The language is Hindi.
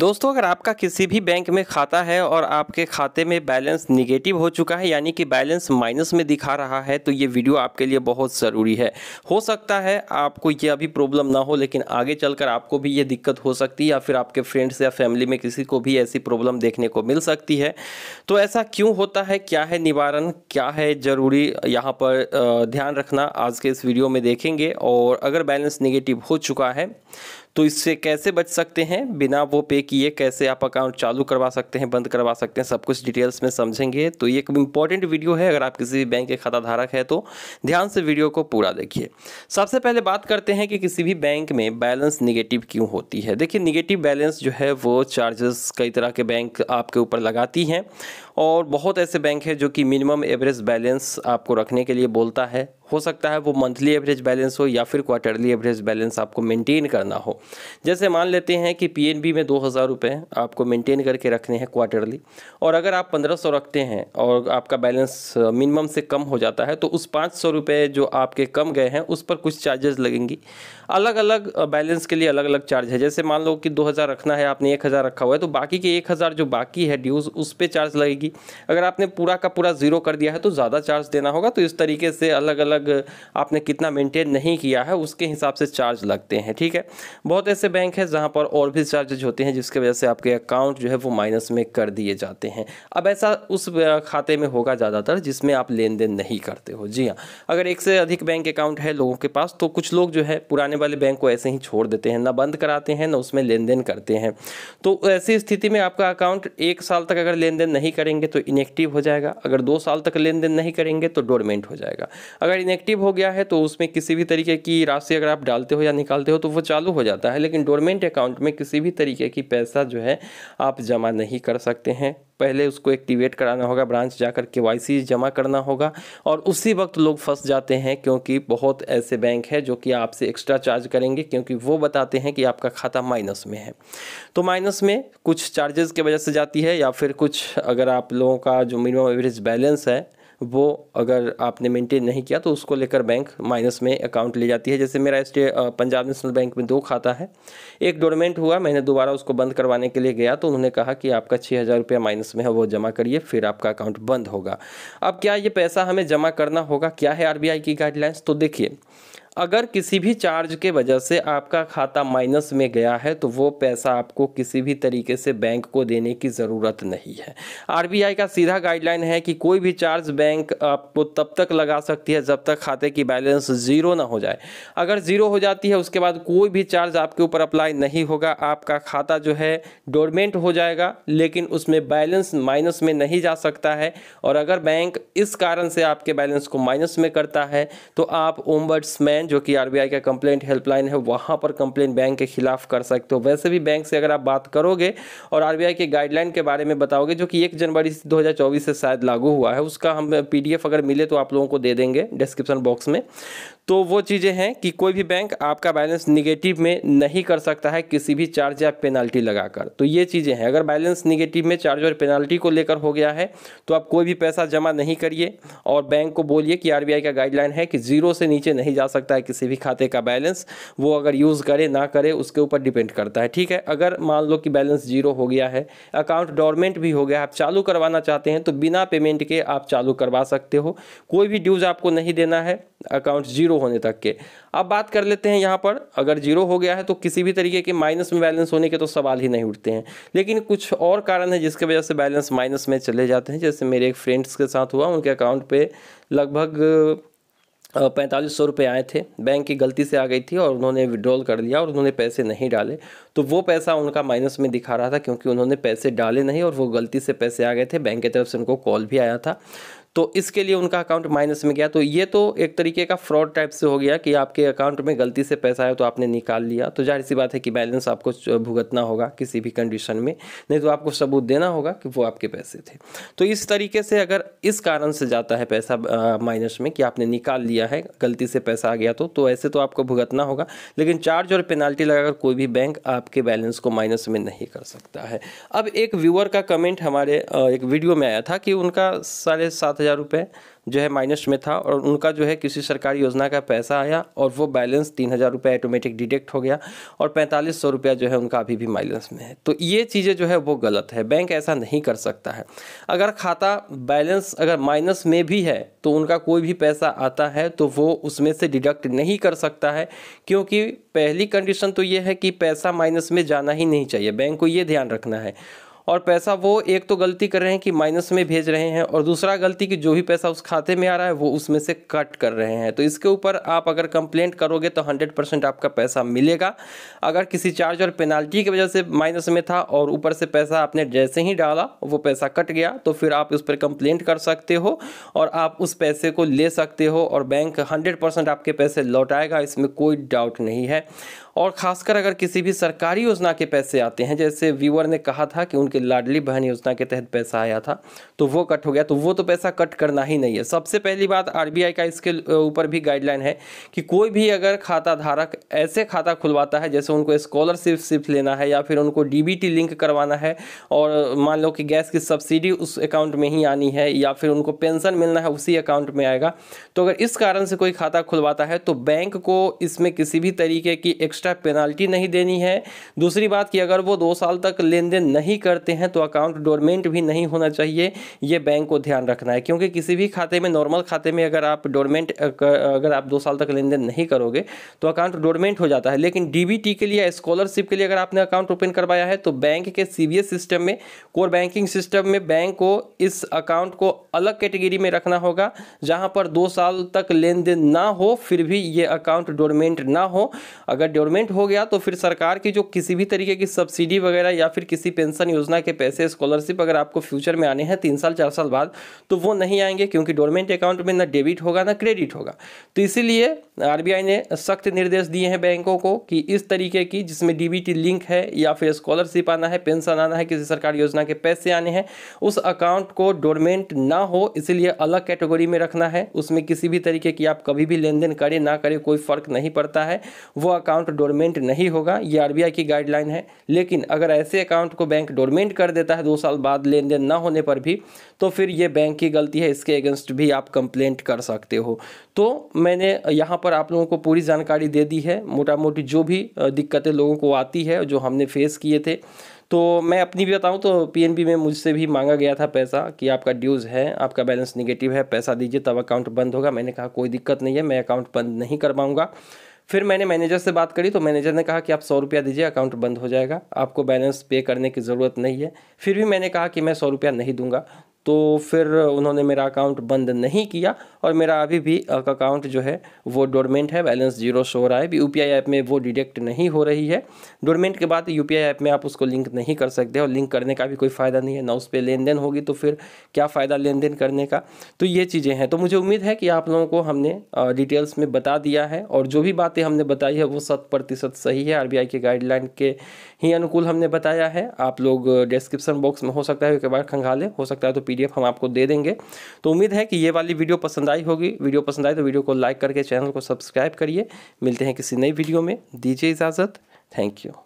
दोस्तों अगर आपका किसी भी बैंक में खाता है और आपके खाते में बैलेंस निगेटिव हो चुका है यानी कि बैलेंस माइनस में दिखा रहा है तो ये वीडियो आपके लिए बहुत ज़रूरी है हो सकता है आपको ये अभी प्रॉब्लम ना हो लेकिन आगे चलकर आपको भी ये दिक्कत हो सकती है या फिर आपके फ्रेंड्स या फैमिली में किसी को भी ऐसी प्रॉब्लम देखने को मिल सकती है तो ऐसा क्यों होता है क्या है निवारण क्या है ज़रूरी यहाँ पर ध्यान रखना आज के इस वीडियो में देखेंगे और अगर बैलेंस निगेटिव हो चुका है तो इससे कैसे बच सकते हैं बिना वो पे किए कैसे आप अकाउंट चालू करवा सकते हैं बंद करवा सकते हैं सब कुछ डिटेल्स में समझेंगे तो ये एक इंपॉर्टेंट वीडियो है अगर आप किसी भी बैंक के खाता धारक है तो ध्यान से वीडियो को पूरा देखिए सबसे पहले बात करते हैं कि किसी भी बैंक में बैलेंस निगेटिव क्यों होती है देखिए निगेटिव बैलेंस जो है वो चार्जेस कई तरह के बैंक आपके ऊपर लगाती हैं और बहुत ऐसे बैंक हैं जो कि मिनिमम एवरेज बैलेंस आपको रखने के लिए बोलता है हो सकता है वो मंथली एवरेज बैलेंस हो या फिर क्वार्टरली एवरेज बैलेंस आपको मेंटेन करना हो जैसे मान लेते हैं कि पीएनबी में दो हज़ार रुपये आपको मेंटेन करके रखने हैं क्वार्टरली और अगर आप पंद्रह सौ रखते हैं और आपका बैलेंस मिनिमम से कम हो जाता है तो उस पाँच सौ रुपये जो आपके कम गए हैं उस पर कुछ चार्जेस लगेंगी अलग अलग बैलेंस के लिए अलग अलग चार्ज है जैसे मान लो कि दो हज़ार रखना है आपने एक हज़ार रखा हुआ है तो बाकी के एक हज़ार जो बाकी है ड्यूज़ उस पर चार्ज लगेगी अगर आपने पूरा का पूरा ज़ीरो कर दिया है तो ज़्यादा चार्ज देना होगा तो इस तरीके से अलग अलग तक आपने कितना मेंटेन नहीं किया है उसके हिसाब से चार्ज लगते हैं ठीक है बहुत ऐसे बैंक हैं जहां पर और भी चार्जेज होते हैं जिसके वजह से आपके अकाउंट जो है वो माइनस में कर दिए जाते हैं अब ऐसा उस खाते में होगा ज़्यादातर जिसमें आप लेन नहीं करते हो जी हाँ अगर एक से अधिक बैंक अकाउंट है लोगों के पास तो कुछ लोग जो है पुराने वाले बैंक को ऐसे ही छोड़ देते हैं ना बंद कराते हैं ना उसमें लेन करते हैं तो ऐसी स्थिति में आपका अकाउंट एक साल तक अगर लेन देन नहीं करेंगे तो इनेक्टिव हो जाएगा अगर दो साल तक लेन देन नहीं करेंगे तो डोरमेंट हो जाएगा अगर इनएक्टिव हो गया है तो उसमें किसी भी तरीके की राशि अगर आप डालते हो या निकालते हो तो वो चालू हो जाता है लेकिन डोरमेंट अकाउंट में किसी भी तरीके की पैसा जो है आप जमा नहीं कर सकते हैं पहले उसको एक्टिवेट कराना होगा ब्रांच जाकर के वाई जमा करना होगा और उसी वक्त लोग फंस जाते हैं क्योंकि बहुत ऐसे बैंक है जो कि आपसे एक्स्ट्रा चार्ज करेंगे क्योंकि वो बताते हैं कि आपका खाता माइनस में है तो माइनस में कुछ चार्जेस की वजह से जाती है या फिर कुछ अगर आप लोगों का जो मिनिमम एवरेज बैलेंस है वो अगर आपने मेंटेन नहीं किया तो उसको लेकर बैंक माइनस में अकाउंट ले जाती है जैसे मेरा स्टेट पंजाब नेशनल बैंक में दो खाता है एक डोरमेंट हुआ मैंने दोबारा उसको बंद करवाने के लिए गया तो उन्होंने कहा कि आपका छः हज़ार रुपया माइनस में है वो जमा करिए फिर आपका अकाउंट बंद होगा अब क्या ये पैसा हमें जमा करना होगा क्या है आर की गाइडलाइंस तो देखिए अगर किसी भी चार्ज के वजह से आपका खाता माइनस में गया है तो वो पैसा आपको किसी भी तरीके से बैंक को देने की ज़रूरत नहीं है आरबीआई का सीधा गाइडलाइन है कि कोई भी चार्ज बैंक आपको तब तक लगा सकती है जब तक खाते की बैलेंस ज़ीरो ना हो जाए अगर ज़ीरो हो जाती है उसके बाद कोई भी चार्ज आपके ऊपर अप्लाई नहीं होगा आपका खाता जो है डोरमेंट हो जाएगा लेकिन उसमें बैलेंस माइनस में नहीं जा सकता है और अगर बैंक इस कारण से आपके बैलेंस को माइनस में करता है तो आप ओम्बर्ट्समैन हेल्पलाइन जो कि आरबीआई का कंप्लेंट हेल्पलाइन है वहाँ पर कंप्लेंट बैंक के खिलाफ कर सकते हो वैसे भी बैंक से अगर आप बात करोगे और आरबीआई के गाइडलाइन के बारे में बताओगे जो कि एक जनवरी दो से शायद लागू हुआ है उसका हम पी अगर मिले तो आप लोगों को दे देंगे डिस्क्रिप्शन बॉक्स में तो वो चीज़ें हैं कि कोई भी बैंक आपका बैलेंस निगेटिव में नहीं कर सकता है किसी भी चार्ज या पेनाल्टी लगाकर तो ये चीज़ें हैं अगर बैलेंस निगेटिव में चार्ज और पेनाल्टी को लेकर हो गया है तो आप कोई भी पैसा जमा नहीं करिए और बैंक को बोलिए कि आरबीआई का गाइडलाइन है कि जीरो से नीचे नहीं जा सकता सकता है किसी भी खाते का बैलेंस वो अगर यूज़ करे ना करे उसके ऊपर डिपेंड करता है ठीक है अगर मान लो कि बैलेंस जीरो हो गया है अकाउंट डॉर्मेंट भी हो गया आप चालू करवाना चाहते हैं तो बिना पेमेंट के आप चालू करवा सकते हो कोई भी ड्यूज़ आपको नहीं देना है अकाउंट जीरो होने तक के अब बात कर लेते हैं यहाँ पर अगर जीरो हो गया है तो किसी भी तरीके के माइनस में बैलेंस होने के तो सवाल ही नहीं उठते हैं लेकिन कुछ और कारण है जिसके वजह से बैलेंस माइनस में चले जाते हैं जैसे मेरे एक फ्रेंड्स के साथ हुआ उनके अकाउंट पे लगभग पैंतालीस सौ रुपये आए थे बैंक की गलती से आ गई थी और उन्होंने विड्रॉल कर लिया और उन्होंने पैसे नहीं डाले तो वो पैसा उनका माइनस में दिखा रहा था क्योंकि उन्होंने पैसे डाले नहीं और वो गलती से पैसे आ गए थे बैंक की तरफ से उनको कॉल भी आया था तो इसके लिए उनका अकाउंट माइनस में गया तो ये तो एक तरीके का फ्रॉड टाइप से हो गया कि आपके अकाउंट में गलती से पैसा आया तो आपने निकाल लिया तो जाहिर सी बात है कि बैलेंस आपको भुगतना होगा किसी भी कंडीशन में नहीं तो आपको सबूत देना होगा कि वो आपके पैसे थे तो इस तरीके से अगर इस कारण से जाता है पैसा माइनस में कि आपने निकाल लिया है गलती से पैसा आ गया तो तो ऐसे तो आपको भुगतना होगा लेकिन चार्ज और पेनाल्टी लगाकर कोई भी बैंक आपके बैलेंस को माइनस में नहीं कर सकता है अब एक व्यूअर का कमेंट हमारे एक वीडियो में आया था कि उनका साढ़े सात हज़ार रुपये जो है माइनस में था और उनका जो है किसी सरकारी योजना का पैसा आया और वो बैलेंस तीन हज़ार रुपये ऑटोमेटिक डिटेक्ट हो गया और पैंतालीस सौ रुपया जो है उनका अभी भी माइनस में है तो ये चीज़ें जो है वो गलत है बैंक ऐसा नहीं कर सकता है अगर खाता बैलेंस अगर माइनस में भी है तो उनका कोई भी पैसा आता है तो वो उसमें से डिडक्ट नहीं कर सकता है क्योंकि पहली कंडीशन तो ये है कि पैसा माइनस में जाना ही नहीं चाहिए बैंक को ये ध्यान रखना है और पैसा वो एक तो गलती कर रहे हैं कि माइनस में भेज रहे हैं और दूसरा गलती कि जो भी पैसा उस खाते में आ रहा है वो उसमें से कट कर रहे हैं तो इसके ऊपर आप अगर कंप्लेंट करोगे तो हंड्रेड परसेंट आपका पैसा मिलेगा अगर किसी चार्ज और पेनाल्टी की वजह से माइनस में था और ऊपर से पैसा आपने जैसे ही डाला वो पैसा कट गया तो फिर आप उस पर कंप्लेंट कर सकते हो और आप उस पैसे को ले सकते हो और बैंक हंड्रेड आपके पैसे लौटाएगा इसमें कोई डाउट नहीं है और ख़ासकर अगर किसी भी सरकारी योजना के पैसे आते हैं जैसे व्यूअर ने कहा था कि उनके लाडली बहन योजना के तहत पैसा आया था तो वो कट हो गया तो वो तो पैसा कट करना ही नहीं है सबसे पहली बात आरबीआई का इसके ऊपर भी गाइडलाइन है कि कोई भी अगर खाता धारक ऐसे खाता खुलवाता है जैसे उनको स्कॉलरशिप सिर्फ लेना है या फिर उनको डी लिंक करवाना है और मान लो कि गैस की सब्सिडी उस अकाउंट में ही आनी है या फिर उनको पेंशन मिलना है उसी अकाउंट में आएगा तो अगर इस कारण से कोई खाता खुलवाता है तो बैंक को इसमें किसी भी तरीके की एक्स्ट्रा एक्स्ट्रा पेनाल्टी नहीं देनी है दूसरी बात कि अगर वो दो साल तक लेन देन नहीं करते हैं तो अकाउंट डोरमेंट भी नहीं होना चाहिए ये बैंक को ध्यान रखना है क्योंकि किसी भी खाते में नॉर्मल खाते में अगर आप डोरमेंट अगर आप दो साल तक लेन देन नहीं करोगे तो अकाउंट डोरमेंट हो जाता है लेकिन डी के लिए स्कॉलरशिप के लिए अगर आपने अकाउंट ओपन करवाया है तो बैंक के सी सिस्टम में कोर बैंकिंग सिस्टम में बैंक को इस अकाउंट को अलग कैटेगरी में रखना होगा जहाँ पर दो साल तक लेन देन ना हो फिर भी ये अकाउंट डोरमेंट ना हो अगर डोरमेंट इनरोलमेंट हो गया तो फिर सरकार की जो किसी भी तरीके की सब्सिडी वगैरह या फिर किसी पेंशन योजना के पैसे स्कॉलरशिप अगर आपको फ्यूचर में आने हैं तीन साल चार साल बाद तो वो नहीं आएंगे क्योंकि डोरमेंट अकाउंट में ना डेबिट होगा ना क्रेडिट होगा तो इसीलिए आरबीआई ने सख्त निर्देश दिए हैं बैंकों को कि इस तरीके की जिसमें डी लिंक है या फिर स्कॉलरशिप आना है पेंशन आना है किसी सरकारी योजना के पैसे आने हैं उस अकाउंट को डोरमेंट ना हो इसीलिए अलग कैटेगरी में रखना है उसमें किसी भी तरीके की आप कभी भी लेन देन करें ना करें कोई फ़र्क नहीं पड़ता है वो अकाउंट डोरमेंट नहीं होगा ये आरबीआई की गाइडलाइन है लेकिन अगर ऐसे अकाउंट को बैंक डोरमेंट कर देता है दो साल बाद लेन देन ना होने पर भी तो फिर ये बैंक की गलती है इसके अगेंस्ट भी आप कंप्लेंट कर सकते हो तो मैंने यहाँ पर आप लोगों को पूरी जानकारी दे दी है मोटा मोटी जो भी दिक्कतें लोगों को आती है जो हमने फेस किए थे तो मैं अपनी भी बताऊं तो पीएनबी में मुझसे भी मांगा गया था पैसा कि आपका ड्यूज़ है आपका बैलेंस निगेटिव है पैसा दीजिए तब अकाउंट बंद होगा मैंने कहा कोई दिक्कत नहीं है मैं अकाउंट बंद नहीं कर पाऊँगा फिर मैंने मैनेजर से बात करी तो मैनेजर ने कहा कि आप सौ रुपया दीजिए अकाउंट बंद हो जाएगा आपको बैलेंस पे करने की ज़रूरत नहीं है फिर भी मैंने कहा कि मैं सौ रुपया नहीं दूंगा तो फिर उन्होंने मेरा अकाउंट बंद नहीं किया और मेरा अभी भी अकाउंट जो है वो डोरमेंट है बैलेंस जीरो शो रहा है यू पी ऐप में वो डिटेक्ट नहीं हो रही है डोरमेंट के बाद यू ऐप में आप उसको लिंक नहीं कर सकते और लिंक करने का भी कोई फ़ायदा नहीं है ना उस पर लेन देन होगी तो फिर क्या फ़ायदा लेन देन करने का तो ये चीज़ें हैं तो मुझे उम्मीद है कि आप लोगों को हमने डिटेल्स में बता दिया है और जो भी बातें हमने बताई है वो शत प्रतिशत सही है आर के गाइडलाइन के ही अनुकूल हमने बताया है आप लोग डिस्क्रिप्शन बॉक्स में हो सकता है एक बार खंगाले हो सकता है तो पीडीएफ हम आपको दे देंगे तो उम्मीद है कि ये वाली वीडियो पसंद आई होगी वीडियो पसंद आए तो वीडियो को लाइक करके चैनल को सब्सक्राइब करिए मिलते हैं किसी नई वीडियो में दीजिए इजाज़त थैंक यू